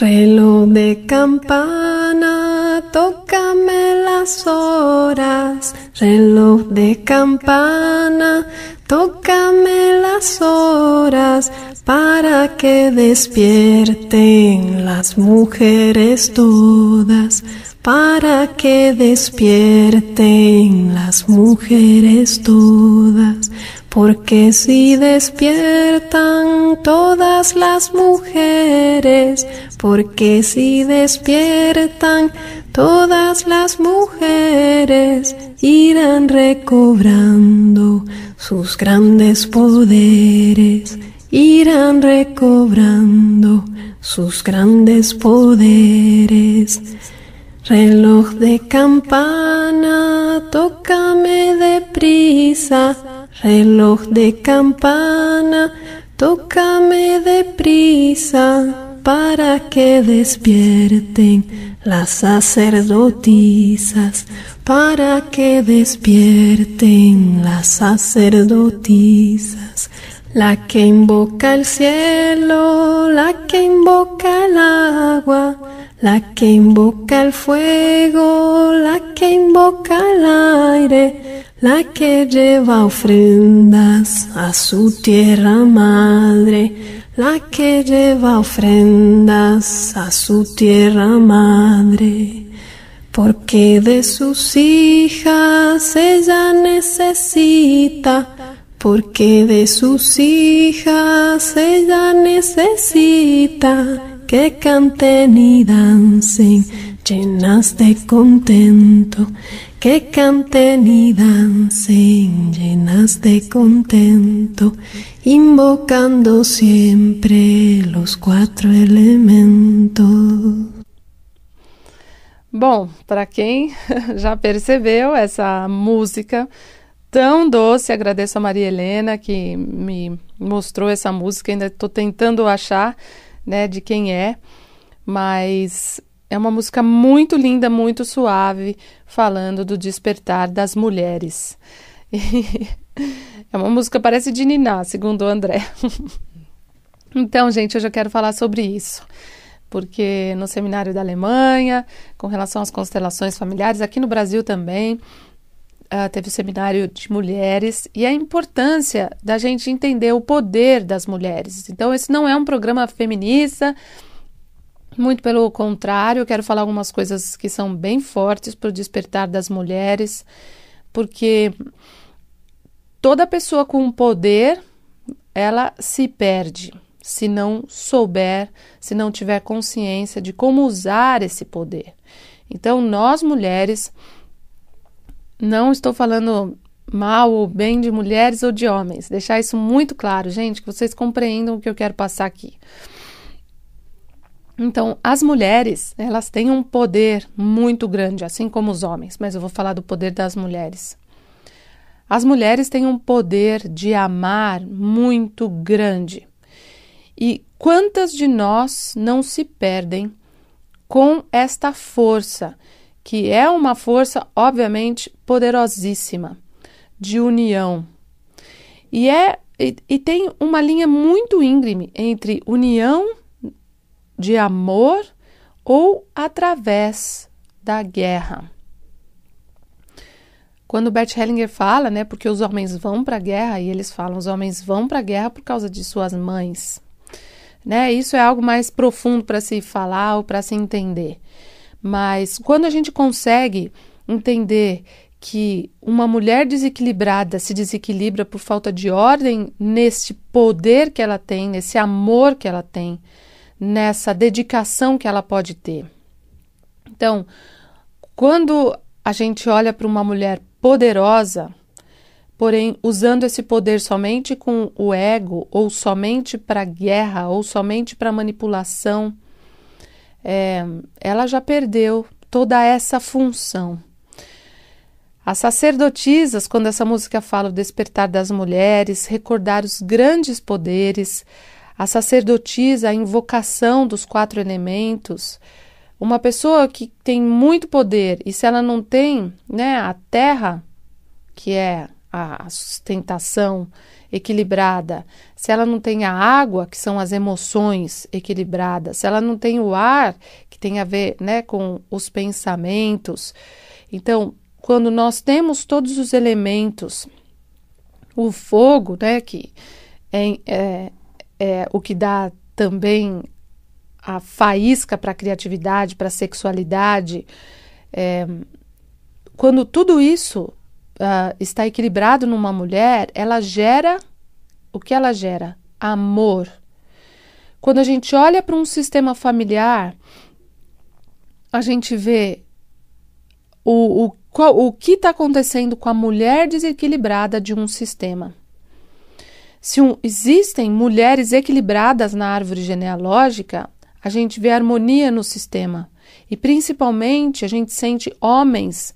Reloj de campana, tócame las horas. Reloj de campana, tócame las horas para que despierten las mujeres todas. Para que despierten las mujeres todas porque si despiertan todas las mujeres, porque si despiertan todas las mujeres, irán recobrando sus grandes poderes, irán recobrando sus grandes poderes. Reloj de campana, tócame deprisa Reloj de campana, tócame prisa para que despierten las sacerdotisas, para que despierten las sacerdotisas. La que invoca el cielo, la que invoca el agua, la que invoca el fuego, la que invoca el aire la que lleva ofrendas a su tierra madre, la que lleva ofrendas a su tierra madre, porque de sus hijas ella necesita, porque de sus hijas ella necesita que canten y dancen llenas de contento que canten y dancen llenas de contento, invocando siempre los cuatro elementos. Bom, para quem já percebeu essa música tão doce, agradeço a Maria Helena que me mostrou essa música, ainda estou tentando achar né, de quem é, mas é uma música muito linda, muito suave, falando do despertar das mulheres. E é uma música parece de Niná, segundo o André. Então, gente, hoje eu quero falar sobre isso. Porque no seminário da Alemanha, com relação às constelações familiares, aqui no Brasil também, uh, teve o seminário de mulheres e a importância da gente entender o poder das mulheres. Então, esse não é um programa feminista muito pelo contrário, eu quero falar algumas coisas que são bem fortes para o despertar das mulheres, porque toda pessoa com poder ela se perde se não souber, se não tiver consciência de como usar esse poder. Então, nós mulheres, não estou falando mal ou bem de mulheres ou de homens, deixar isso muito claro, gente, que vocês compreendam o que eu quero passar aqui. Então, as mulheres, elas têm um poder muito grande, assim como os homens, mas eu vou falar do poder das mulheres. As mulheres têm um poder de amar muito grande. E quantas de nós não se perdem com esta força, que é uma força, obviamente, poderosíssima, de união. E, é, e, e tem uma linha muito íngreme entre união de amor ou através da guerra. Quando Bert Hellinger fala, né, porque os homens vão para a guerra, e eles falam, os homens vão para a guerra por causa de suas mães. Né? Isso é algo mais profundo para se falar ou para se entender. Mas quando a gente consegue entender que uma mulher desequilibrada se desequilibra por falta de ordem nesse poder que ela tem, nesse amor que ela tem, nessa dedicação que ela pode ter. Então, quando a gente olha para uma mulher poderosa, porém usando esse poder somente com o ego, ou somente para guerra, ou somente para manipulação, é, ela já perdeu toda essa função. As sacerdotisas, quando essa música fala o despertar das mulheres, recordar os grandes poderes, a sacerdotisa, a invocação dos quatro elementos. Uma pessoa que tem muito poder e se ela não tem né, a terra, que é a sustentação equilibrada, se ela não tem a água, que são as emoções equilibradas, se ela não tem o ar, que tem a ver né, com os pensamentos. Então, quando nós temos todos os elementos, o fogo, né, que é, é, é, o que dá também a faísca para a criatividade, para a sexualidade. É, quando tudo isso uh, está equilibrado numa mulher, ela gera o que ela gera? Amor. Quando a gente olha para um sistema familiar, a gente vê o, o, qual, o que está acontecendo com a mulher desequilibrada de um sistema. Se um, existem mulheres equilibradas na árvore genealógica, a gente vê harmonia no sistema. E principalmente a gente sente homens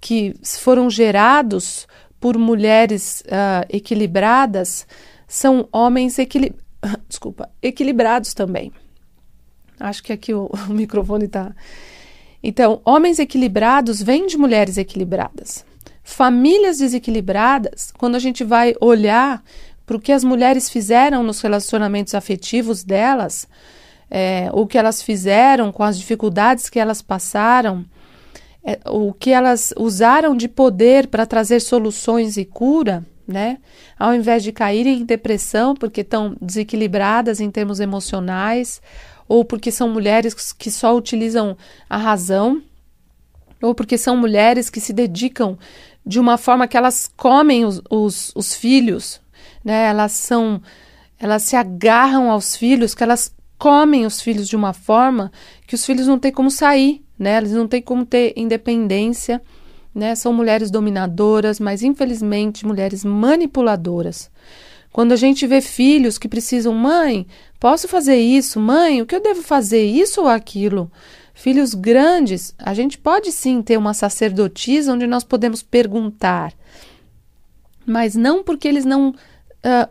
que foram gerados por mulheres uh, equilibradas são homens equili Desculpa, equilibrados também. Acho que aqui o, o microfone está. Então, homens equilibrados vêm de mulheres equilibradas. Famílias desequilibradas, quando a gente vai olhar para o que as mulheres fizeram nos relacionamentos afetivos delas, é, o que elas fizeram com as dificuldades que elas passaram, é, o que elas usaram de poder para trazer soluções e cura, né? Ao invés de caírem em depressão porque estão desequilibradas em termos emocionais, ou porque são mulheres que só utilizam a razão, ou porque são mulheres que se dedicam de uma forma que elas comem os, os, os filhos, né? Elas são, elas se agarram aos filhos, que elas comem os filhos de uma forma que os filhos não têm como sair, né? Eles não têm como ter independência, né? São mulheres dominadoras, mas infelizmente mulheres manipuladoras. Quando a gente vê filhos que precisam, mãe, posso fazer isso? Mãe, o que eu devo fazer? Isso ou aquilo? Filhos grandes, a gente pode sim ter uma sacerdotisa onde nós podemos perguntar, mas não porque eles não uh,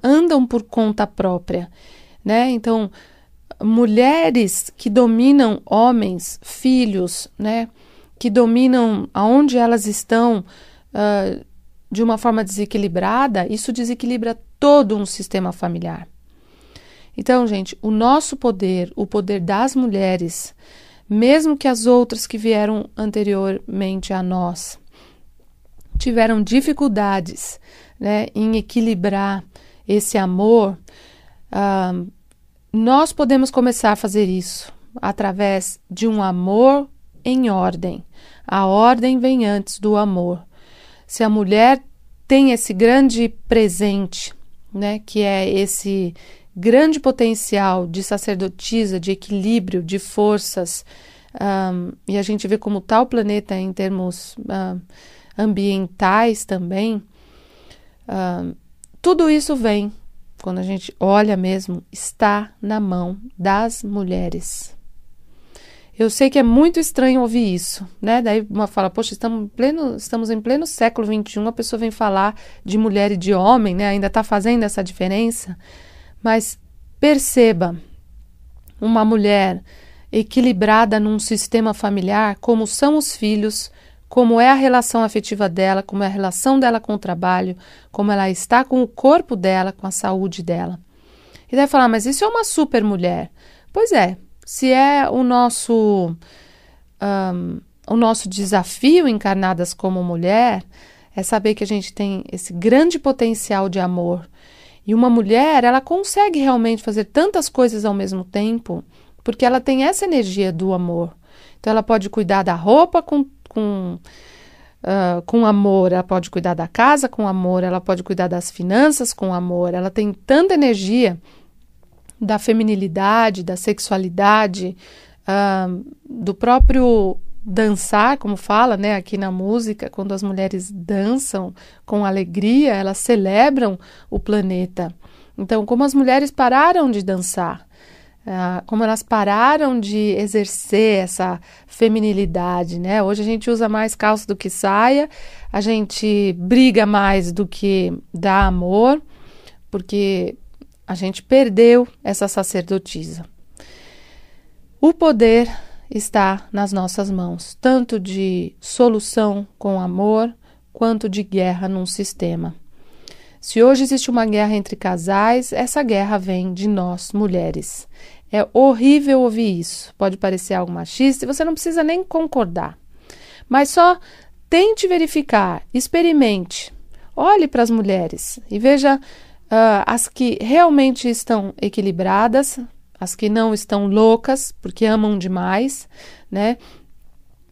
andam por conta própria, né? Então, mulheres que dominam homens, filhos, né? Que dominam aonde elas estão uh, de uma forma desequilibrada, isso desequilibra todo um sistema familiar. Então, gente, o nosso poder, o poder das mulheres, mesmo que as outras que vieram anteriormente a nós tiveram dificuldades né, em equilibrar esse amor, ah, nós podemos começar a fazer isso através de um amor em ordem. A ordem vem antes do amor. Se a mulher tem esse grande presente, né, que é esse grande potencial de sacerdotisa, de equilíbrio, de forças, um, ah, e a gente vê como tal planeta em termos ah, ambientais também, Uh, tudo isso vem, quando a gente olha mesmo, está na mão das mulheres. Eu sei que é muito estranho ouvir isso, né? Daí uma fala, poxa, estamos pleno, estamos em pleno século XXI, a pessoa vem falar de mulher e de homem, né? Ainda está fazendo essa diferença. Mas perceba, uma mulher equilibrada num sistema familiar, como são os filhos, como é a relação afetiva dela, como é a relação dela com o trabalho, como ela está com o corpo dela, com a saúde dela. E deve falar, mas isso é uma super mulher. Pois é, se é o nosso, um, o nosso desafio encarnadas como mulher, é saber que a gente tem esse grande potencial de amor. E uma mulher, ela consegue realmente fazer tantas coisas ao mesmo tempo, porque ela tem essa energia do amor. Então, ela pode cuidar da roupa com com, uh, com amor, ela pode cuidar da casa com amor, ela pode cuidar das finanças com amor, ela tem tanta energia da feminilidade, da sexualidade, uh, do próprio dançar, como fala, né, aqui na música, quando as mulheres dançam com alegria, elas celebram o planeta. Então, como as mulheres pararam de dançar, ah, como elas pararam de exercer essa feminilidade, né? Hoje a gente usa mais calça do que saia, a gente briga mais do que dá amor, porque a gente perdeu essa sacerdotisa. O poder está nas nossas mãos, tanto de solução com amor, quanto de guerra num sistema. Se hoje existe uma guerra entre casais, essa guerra vem de nós, mulheres. É horrível ouvir isso. Pode parecer algo machista e você não precisa nem concordar. Mas só tente verificar, experimente. Olhe para as mulheres e veja uh, as que realmente estão equilibradas, as que não estão loucas porque amam demais, né?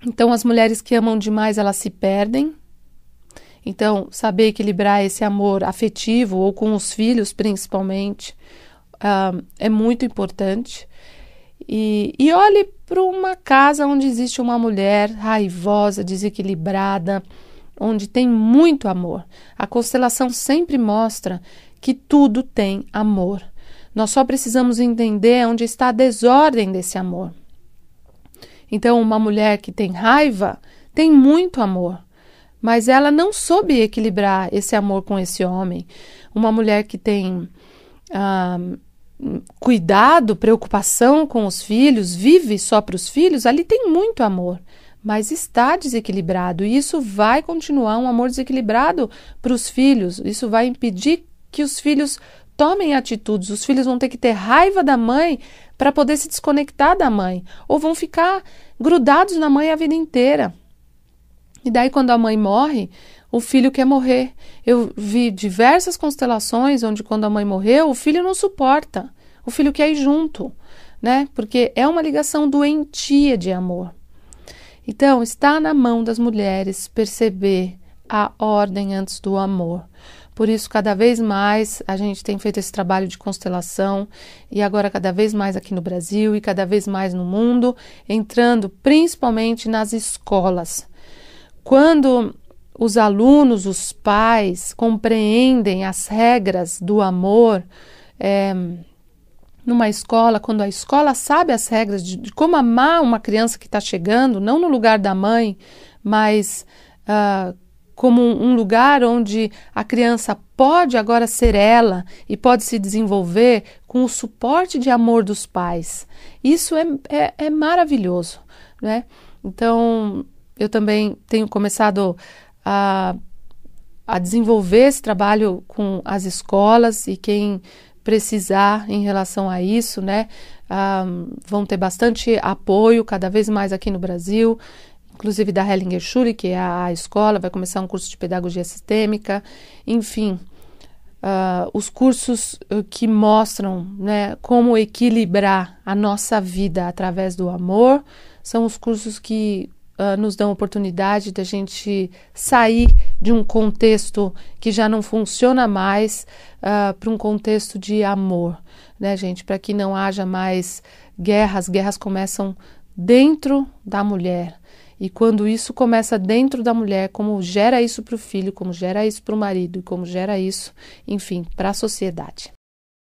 Então as mulheres que amam demais, elas se perdem. Então, saber equilibrar esse amor afetivo ou com os filhos, principalmente é muito importante. E, e olhe para uma casa onde existe uma mulher raivosa, desequilibrada, onde tem muito amor. A constelação sempre mostra que tudo tem amor. Nós só precisamos entender onde está a desordem desse amor. Então, uma mulher que tem raiva tem muito amor, mas ela não soube equilibrar esse amor com esse homem. Uma mulher que tem cuidado, preocupação com os filhos, vive só para os filhos, ali tem muito amor, mas está desequilibrado. E isso vai continuar um amor desequilibrado para os filhos. Isso vai impedir que os filhos tomem atitudes. Os filhos vão ter que ter raiva da mãe para poder se desconectar da mãe, ou vão ficar grudados na mãe a vida inteira. E daí, quando a mãe morre, o filho quer morrer. Eu vi diversas constelações onde, quando a mãe morreu, o filho não suporta. O filho quer ir junto, né? Porque é uma ligação doentia de amor. Então, está na mão das mulheres perceber a ordem antes do amor. Por isso, cada vez mais a gente tem feito esse trabalho de constelação e agora cada vez mais aqui no Brasil e cada vez mais no mundo, entrando principalmente nas escolas. Quando os alunos, os pais compreendem as regras do amor é, numa escola, quando a escola sabe as regras de, de como amar uma criança que está chegando, não no lugar da mãe, mas uh, como um lugar onde a criança pode agora ser ela e pode se desenvolver com o suporte de amor dos pais. Isso é, é, é maravilhoso, né? Então, eu também tenho começado a, a desenvolver esse trabalho com as escolas e quem precisar em relação a isso, né? Ah, vão ter bastante apoio cada vez mais aqui no Brasil, inclusive da Hellinger Schule, que é a, a escola, vai começar um curso de pedagogia sistêmica, enfim. Uh, os cursos eh, que mostram né, como equilibrar a nossa vida através do amor são os cursos que uh, nos dão oportunidade da gente sair de um contexto que já não funciona mais uh, para um contexto de amor, né, gente? Para que não haja mais guerras. Guerras começam dentro da mulher. E quando isso começa dentro da mulher, como gera isso para o filho, como gera isso para o marido, como gera isso, enfim, para a sociedade.